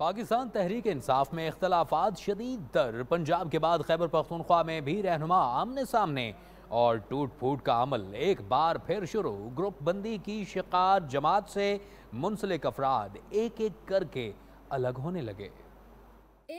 पाकिस्तान तहरीक इंसाफ में इख्तलाफात शदीद दर पंजाब के बाद खैबर पख्तूनख्वा में भी रहनुमा आमने सामने और टूट फूट का अमल एक बार फिर शुरू ग्रुप बंदी की शिकार जमात से मुंसलिक अफराद एक एक करके अलग होने लगे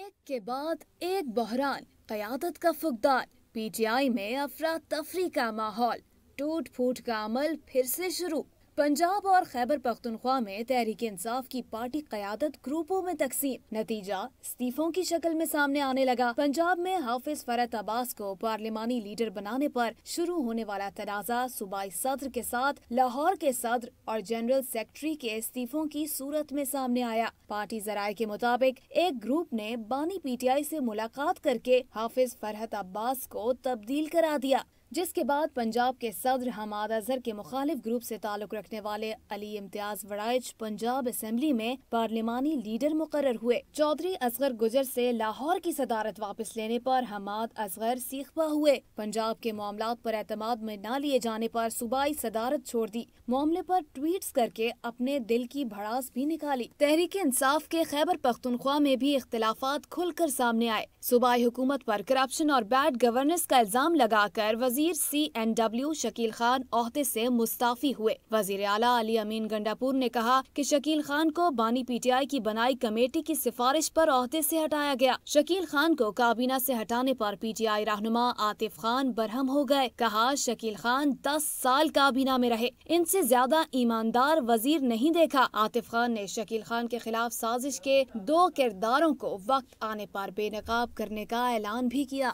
एक के बाद एक बहरान क्यादत का फुकदान पीटीआई में अफरा तफरी का माहौल टूट फूट का अमल फिर से शुरू पंजाब और खैबर पख्तनख्वा में तहरीक इंसाफ की पार्टी क्यादत ग्रुपों में तकसीम नतीजा इस्तीफों की शक्ल में सामने आने लगा पंजाब में हाफिज फरत अब्बास को पार्लियमानी लीडर बनाने पर शुरू होने वाला तनाजा सूबाई सदर के साथ लाहौर के सदर और जनरल सेक्रेटरी के इस्तीफों की सूरत में सामने आया पार्टी जराये के मुताबिक एक ग्रुप ने बानी पी टी आई ऐसी मुलाकात करके हाफिज फरहत अब्बास को तब्दील करा दिया जिसके बाद पंजाब के सदर हमाद अजहर के मुखालिफ ग्रुप से ताल्लुक रखने वाले अली इम्तियाज वड़ाइज पंजाब असम्बली में पार्लिमानी लीडर मुकर हुए चौधरी असगर गुजर से लाहौर की सदारत वापस लेने पर हमाद असगर सीखबा हुए पंजाब के मामला पर एतमाद में न लिए जाने पर सूबाई सदारत छोड़ दी मामले पर ट्वीट करके अपने दिल की भड़ास भी निकाली तहरीक इंसाफ के खैबर पख्तनख्वा में भी इख्तलाफा खुल कर सामने आए सूबाई हुकूमत आरोप करप्शन और बैड गवर्नेंस का इल्जाम लगाकर वजी वजीर C N W Shakeel Khan अहदे से मुस्ताफी हुए वजीर अला अली अमीन गंडापुर ने कहा कि शकील खान को बानी पीटीआई की बनाई कमेटी की सिफारिश पर अहदे से हटाया गया शकील खान को काबीना से हटाने पर पीटीआई रहनुमा आतिफ खान बरहम हो गए कहा शकील खान दस साल काबीना में रहे इनसे ज्यादा ईमानदार वजीर नहीं देखा आतिफ खान ने शकील खान के खिलाफ साजिश के दो किरदारों को वक्त आने पर बेनकाब करने का ऐलान भी किया